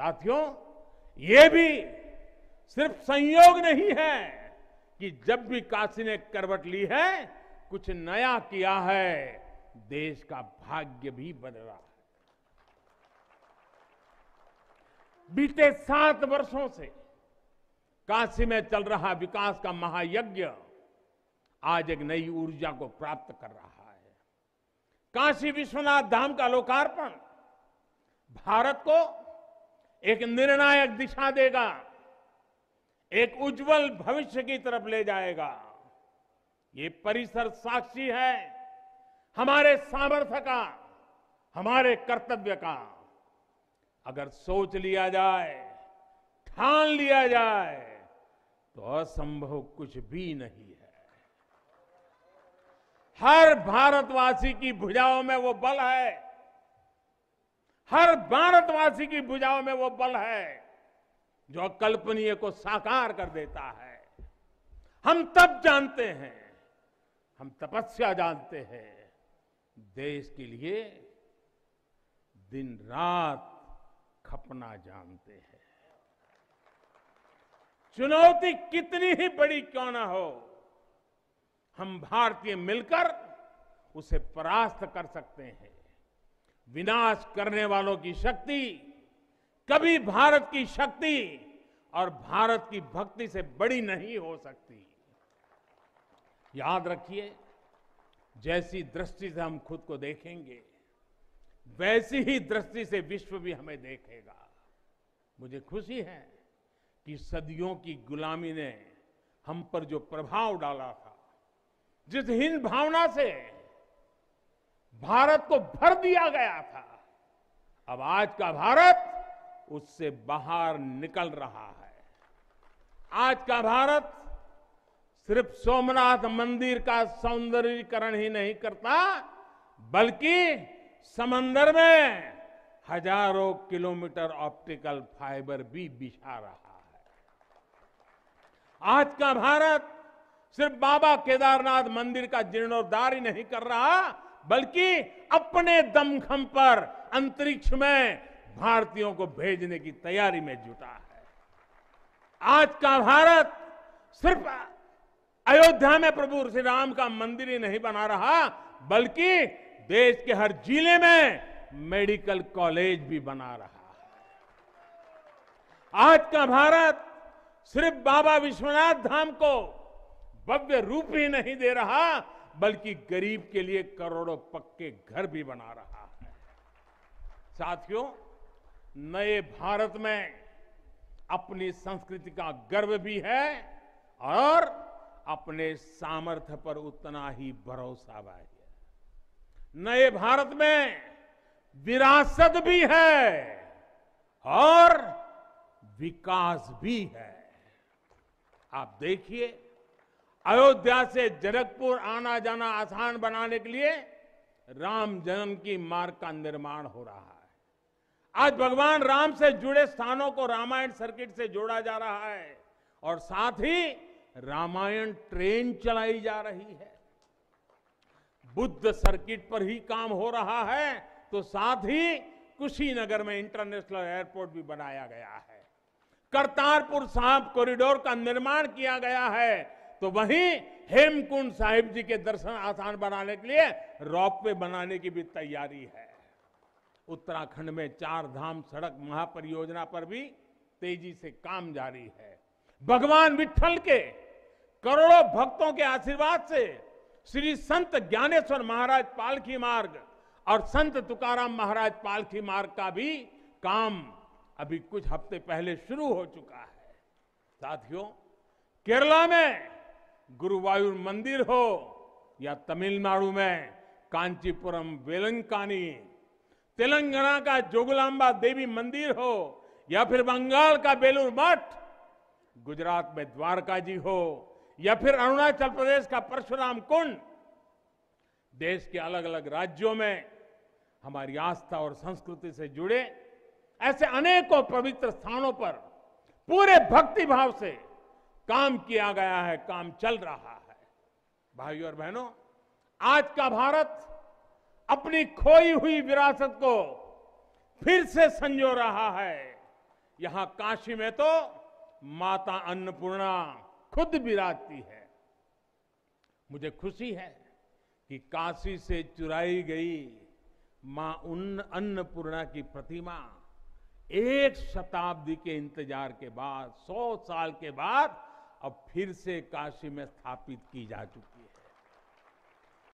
साथियों ये भी सिर्फ संयोग नहीं है कि जब भी काशी ने करवट ली है कुछ नया किया है देश का भाग्य भी बदला है बीते सात वर्षों से काशी में चल रहा विकास का महायज्ञ आज एक नई ऊर्जा को प्राप्त कर रहा है काशी विश्वनाथ धाम का लोकार्पण भारत को एक निर्णायक दिशा देगा एक उज्जवल भविष्य की तरफ ले जाएगा ये परिसर साक्षी है हमारे सामर्थ्य का हमारे कर्तव्य का अगर सोच लिया जाए ठान लिया जाए तो असंभव कुछ भी नहीं है हर भारतवासी की भुजाओं में वो बल है हर भारतवासी की भुजाओं में वो बल है जो कल्पनीय को साकार कर देता है हम तब जानते हैं हम तपस्या जानते हैं देश के लिए दिन रात खपना जानते हैं चुनौती कितनी ही बड़ी क्यों ना हो हम भारतीय मिलकर उसे परास्त कर सकते हैं विनाश करने वालों की शक्ति कभी भारत की शक्ति और भारत की भक्ति से बड़ी नहीं हो सकती याद रखिए जैसी दृष्टि से हम खुद को देखेंगे वैसी ही दृष्टि से विश्व भी हमें देखेगा मुझे खुशी है कि सदियों की गुलामी ने हम पर जो प्रभाव डाला था जिस हिंद भावना से भारत को भर दिया गया था अब आज का भारत उससे बाहर निकल रहा है आज का भारत सिर्फ सोमनाथ मंदिर का सौंदर्यीकरण ही नहीं करता बल्कि समंदर में हजारों किलोमीटर ऑप्टिकल फाइबर भी बिछा रहा है आज का भारत सिर्फ बाबा केदारनाथ मंदिर का जीर्णोद्धार ही नहीं कर रहा बल्कि अपने दमखम पर अंतरिक्ष में भारतीयों को भेजने की तैयारी में जुटा है आज का भारत सिर्फ अयोध्या में प्रभु श्री राम का मंदिर ही नहीं बना रहा बल्कि देश के हर जिले में मेडिकल कॉलेज भी बना रहा है आज का भारत सिर्फ बाबा विश्वनाथ धाम को भव्य रूप ही नहीं दे रहा बल्कि गरीब के लिए करोड़ों पक्के घर भी बना रहा है साथियों नए भारत में अपनी संस्कृति का गर्व भी है और अपने सामर्थ्य पर उतना ही भरोसा भी है नए भारत में विरासत भी है और विकास भी है आप देखिए अयोध्या से जनकपुर आना जाना आसान बनाने के लिए राम जन्म की मार्ग का निर्माण हो रहा है आज भगवान राम से जुड़े स्थानों को रामायण सर्किट से जोड़ा जा रहा है और साथ ही रामायण ट्रेन चलाई जा रही है बुद्ध सर्किट पर ही काम हो रहा है तो साथ ही कुशीनगर में इंटरनेशनल एयरपोर्ट भी बनाया गया है करतारपुर साहब कॉरिडोर का निर्माण किया गया है तो वहीं हेमकुंड साहिब जी के दर्शन आसान बनाने के लिए रॉप वे बनाने की भी तैयारी है उत्तराखंड में चार धाम सड़क महापरियोजना पर भी तेजी से काम जारी है भगवान विठल के करोड़ों भक्तों के आशीर्वाद से श्री संत ज्ञानेश्वर महाराज पालखी मार्ग और संत तुकाराम महाराज पालखी मार्ग का भी काम अभी कुछ हफ्ते पहले शुरू हो चुका है साथियों केरला में गुरुवायुर मंदिर हो या तमिलनाडु में कांचीपुरम वेलंकानी तेलंगाना का जोगुलांबा देवी मंदिर हो या फिर बंगाल का बेलूर मठ गुजरात में द्वारका जी हो या फिर अरुणाचल प्रदेश का परशुराम कुंड देश के अलग अलग राज्यों में हमारी आस्था और संस्कृति से जुड़े ऐसे अनेकों पवित्र स्थानों पर पूरे भक्ति भाव से काम किया गया है काम चल रहा है भाइयों और बहनों आज का भारत अपनी खोई हुई विरासत को फिर से संजो रहा है यहां काशी में तो माता अन्नपूर्णा खुद विराजती है मुझे खुशी है कि काशी से चुराई गई मां उन अन्नपूर्णा की प्रतिमा एक शताब्दी के इंतजार के बाद सौ साल के बाद अब फिर से काशी में स्थापित की जा चुकी है